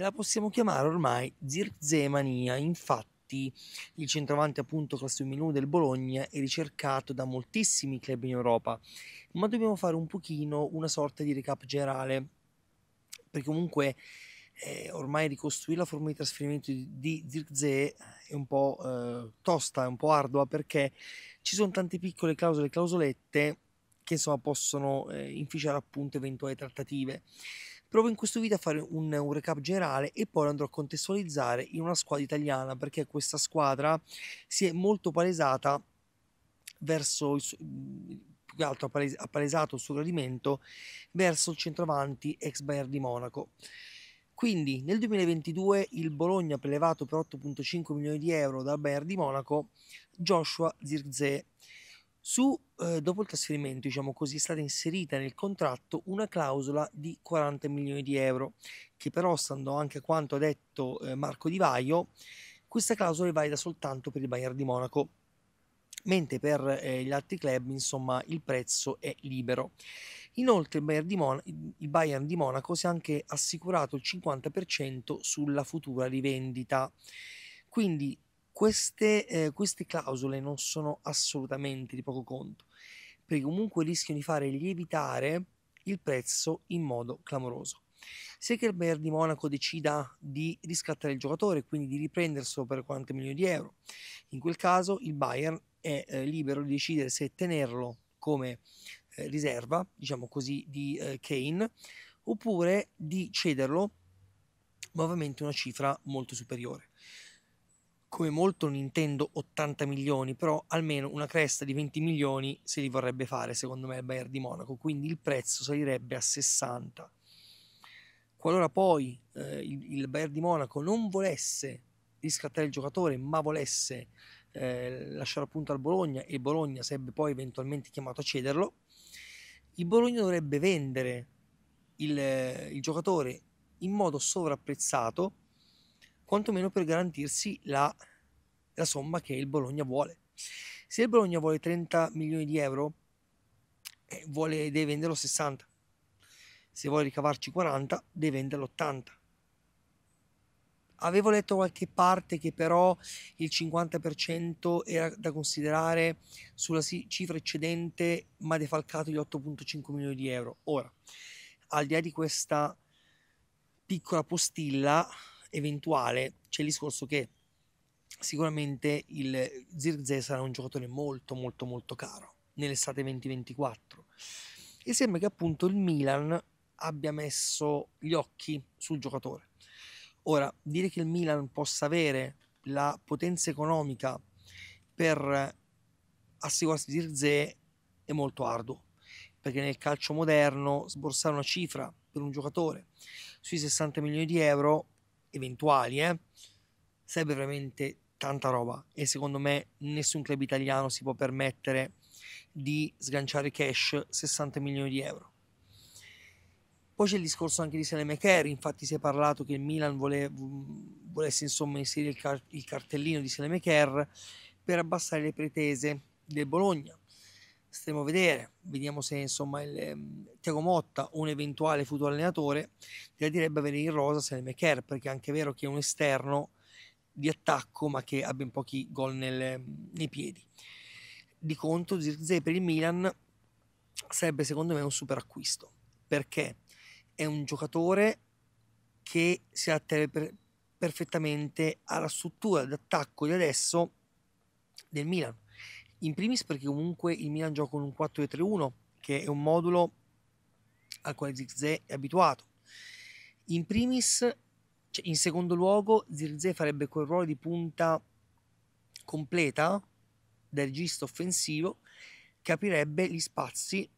la possiamo chiamare ormai Zirzemania, infatti il centravanti appunto classe 2001 del Bologna è ricercato da moltissimi club in Europa, ma dobbiamo fare un pochino una sorta di recap generale, perché comunque eh, ormai ricostruire la forma di trasferimento di Zirkzee è un po' eh, tosta, è un po' ardua, perché ci sono tante piccole clausole e clausolette che insomma possono eh, inficiare appunto eventuali trattative. Provo in questo video a fare un, un, recap generale e poi andrò a contestualizzare in una squadra italiana perché questa squadra si è molto palesata verso il mm, più che altro ha palesato il suo gradimento verso il centravanti ex Bayern di Monaco. Quindi nel 2022 il Bologna prelevato per 8.5 milioni di euro dal Bayern di Monaco Joshua Zirze su, eh, dopo il trasferimento, diciamo così, è stata inserita nel contratto una clausola di 40 milioni di euro, che però, stando anche a quanto ha detto eh, Marco Di Vaio, questa clausola è valida soltanto per il Bayern di Monaco, mentre per eh, gli altri club, insomma, il prezzo è libero. Inoltre il Bayern, Mon- il Bayern, di Monaco si è anche assicurato il 50% sulla futura rivendita. Quindi queste, eh, queste clausole non sono assolutamente di poco conto, perché comunque rischiano di fare lievitare il prezzo in modo clamoroso. Se che il Bayern di Monaco decida di riscattare il giocatore, quindi di riprenderselo per 40 milioni di euro, in quel caso il Bayern è eh, libero di decidere se tenerlo come eh, riserva, diciamo così, di eh, Kane, oppure di cederlo, ma ovviamente una cifra molto superiore come molto Nintendo 80 milioni, però almeno una cresta di 20 milioni se li vorrebbe fare secondo me il Bayern di Monaco, quindi il prezzo salirebbe a 60. Qualora poi eh, il, il Bayern di Monaco non volesse riscattare il giocatore, ma volesse eh, lasciare appunto al Bologna e Bologna sarebbe poi eventualmente chiamato a cederlo, il Bologna dovrebbe vendere il, il giocatore in modo sovrapprezzato quantomeno per garantirsi la, la somma che il Bologna vuole. Se il Bologna vuole 30 milioni di euro, eh, vuole, deve venderlo 60. Se vuole ricavarci 40, deve venderlo 80. Avevo letto qualche parte che però il 50% era da considerare sulla cifra eccedente ma defalcato gli 8.5 milioni di euro. Ora, al di là di questa piccola postilla, eventuale c'è il discorso che sicuramente il Zirze sarà un giocatore molto molto molto caro nell'estate 2024 e sembra che appunto il Milan abbia messo gli occhi sul giocatore. Ora, dire che il Milan possa avere la potenza economica per assicurarsi Zirze è molto arduo, perché nel calcio moderno sborsare una cifra per un giocatore sui 60 milioni di euro eventuali, eh, sarebbe veramente tanta roba e secondo me nessun club italiano si può permettere di sganciare cash 60 milioni di euro. Poi c'è il discorso anche di Sale McCarry, infatti si è parlato che il Milan vole, volesse insomma inserire il, car- il cartellino di Sale McCarry per abbassare le pretese del Bologna. Stiamo a vedere, vediamo se insomma il, ehm, Tiago Motta, un eventuale futuro allenatore, direbbe avere in rosa se Selme Kerr, perché è anche vero che è un esterno di attacco ma che ha ben pochi gol nel, nei piedi. Di conto, Zirze per il Milan sarebbe secondo me un super acquisto, perché è un giocatore che si adatta perfettamente alla struttura d'attacco di adesso del Milan in primis perché comunque il Milan gioca con un 4-3-1, che è un modulo al quale Zirze è abituato. In primis, cioè in secondo luogo, Zirze farebbe quel ruolo di punta completa del regista offensivo, capirebbe gli spazi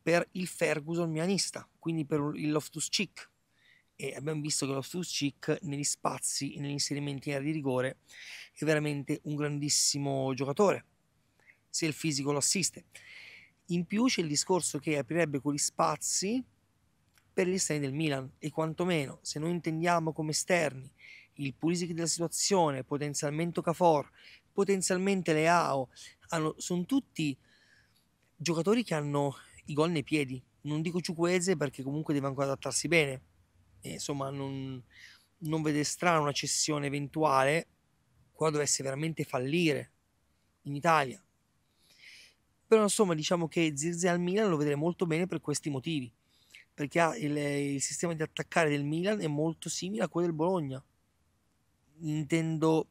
per il Ferguson milanista, quindi per il Loftus Cheek. E abbiamo visto che Loftus Cheek negli spazi e negli inserimenti in area di rigore è veramente un grandissimo giocatore se il fisico lo assiste. In più c'è il discorso che aprirebbe quegli spazi per gli esterni del Milan e quantomeno se noi intendiamo come esterni il Pulisic della situazione, potenzialmente Cafor, potenzialmente Leao, hanno, sono tutti giocatori che hanno i gol nei piedi. Non dico Ciuquese perché comunque deve ancora adattarsi bene. E insomma, non, non vede strana una cessione eventuale qua dovesse veramente fallire in Italia però insomma diciamo che Zirze al Milan lo vedrei molto bene per questi motivi, perché ha il, il sistema di attaccare del Milan è molto simile a quello del Bologna. Intendo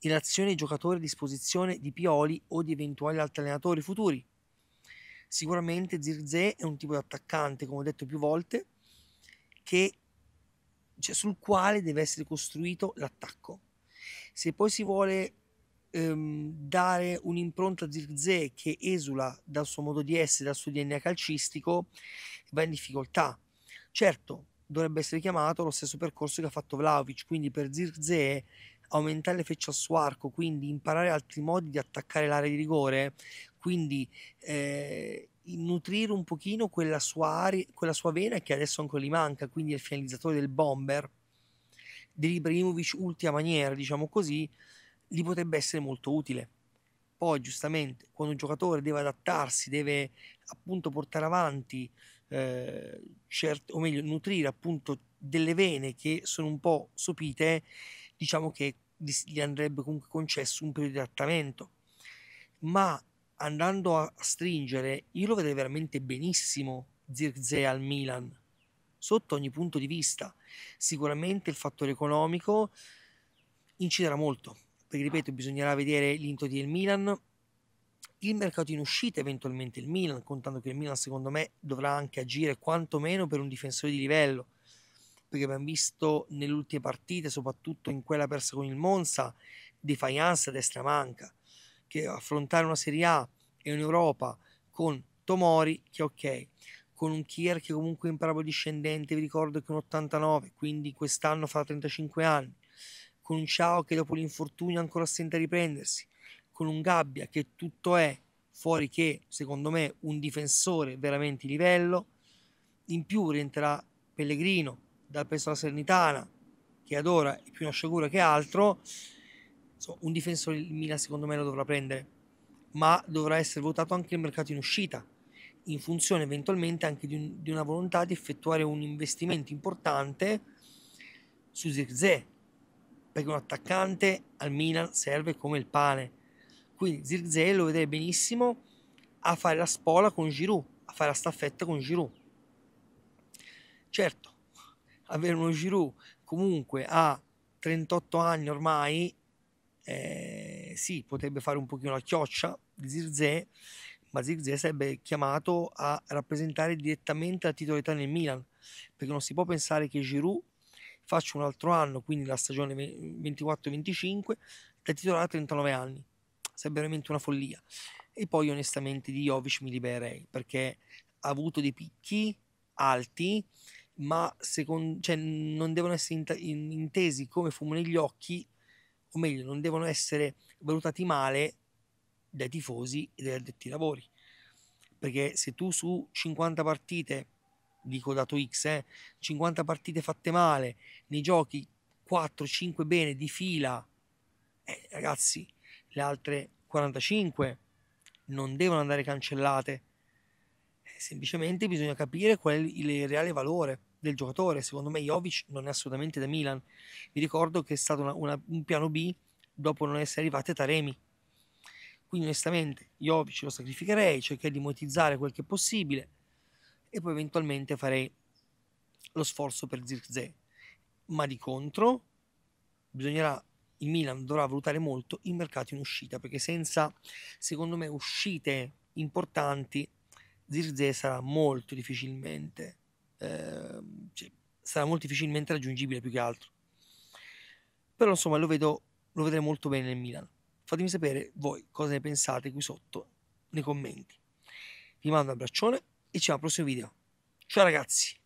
in azione i giocatori a disposizione di Pioli o di eventuali altri allenatori futuri. Sicuramente Zirze è un tipo di attaccante, come ho detto più volte, che, cioè, sul quale deve essere costruito l'attacco. Se poi si vuole ehm, dare un'impronta a Zirze che esula dal suo modo di essere, dal suo DNA calcistico, va in difficoltà. Certo, dovrebbe essere chiamato lo stesso percorso che ha fatto Vlaovic, quindi per Zirze aumentare le fecce al suo arco, quindi imparare altri modi di attaccare l'area di rigore, quindi eh, nutrire un pochino quella sua, aria, quella sua vena che adesso ancora gli manca, quindi il finalizzatore del bomber, dell'Ibrahimovic ultima maniera, diciamo così, gli potrebbe essere molto utile. Poi, giustamente, quando un giocatore deve adattarsi, deve appunto portare avanti, eh, cert- o meglio, nutrire appunto delle vene che sono un po' sopite, diciamo che gli andrebbe comunque concesso un periodo di adattamento. Ma andando a stringere, io lo vedrei veramente benissimo Zirze al Milan, sotto ogni punto di vista. Sicuramente il fattore economico inciderà molto ripeto, bisognerà vedere l'intoti del Milan, il mercato in uscita eventualmente il Milan, contando che il Milan secondo me dovrà anche agire quantomeno per un difensore di livello, perché abbiamo visto nelle ultime partite, soprattutto in quella persa con il Monza, di defiance a destra manca, che affrontare una Serie A e un'Europa con Tomori, che ok, con un Kier che comunque è in parabola discendente, vi ricordo che è un 89, quindi quest'anno fa 35 anni, con un Ciao che dopo l'infortunio ancora stenta a riprendersi, con un Gabbia che tutto è fuori che, secondo me, un difensore veramente di livello. In più rientrerà Pellegrino dal peso alla Sernitana, che ad ora è più una sciagura che altro. Insomma, un difensore il Milan secondo me lo dovrà prendere, ma dovrà essere votato anche il mercato in uscita, in funzione eventualmente anche di, un, di una volontà di effettuare un investimento importante su Zirze, perché un attaccante al Milan serve come il pane. Quindi Zirze lo vede benissimo a fare la spola con Giroud, a fare la staffetta con Giroud. Certo, avere uno Giroud comunque a 38 anni ormai, eh, sì, potrebbe fare un pochino la chioccia di Zirze, ma Zirze sarebbe chiamato a rappresentare direttamente la titolarità nel Milan, perché non si può pensare che Giroud faccio un altro anno, quindi la stagione 24-25, da titolare a 39 anni. Sarebbe veramente una follia. E poi onestamente di Jovic mi libererei perché ha avuto dei picchi alti, ma secondo, cioè, non devono essere intesi come fumo negli occhi, o meglio, non devono essere valutati male dai tifosi e dai detti lavori. Perché se tu su 50 partite dico dato X, eh, 50 partite fatte male, nei giochi 4-5 bene di fila, eh, ragazzi, le altre 45 non devono andare cancellate. Eh, semplicemente bisogna capire qual è il, reale valore del giocatore. Secondo me Jovic non è assolutamente da Milan. Vi ricordo che è stato una, una, un piano B dopo non essere arrivate Taremi. Quindi onestamente Jovic lo sacrificherei, cercherei di monetizzare quel che è possibile e poi eventualmente farei lo sforzo per Zirkzee. Ma di contro, bisognerà il Milan dovrà valutare molto il mercato in uscita perché senza, secondo me, uscite importanti, Zirze sarà molto difficilmente eh, cioè, sarà molto difficilmente raggiungibile più che altro. Però insomma lo vedo lo vedrei molto bene nel Milan. Fatemi sapere voi cosa ne pensate qui sotto nei commenti. Vi mando un abbraccione e ci vediamo al prossimo video. Ciao ragazzi!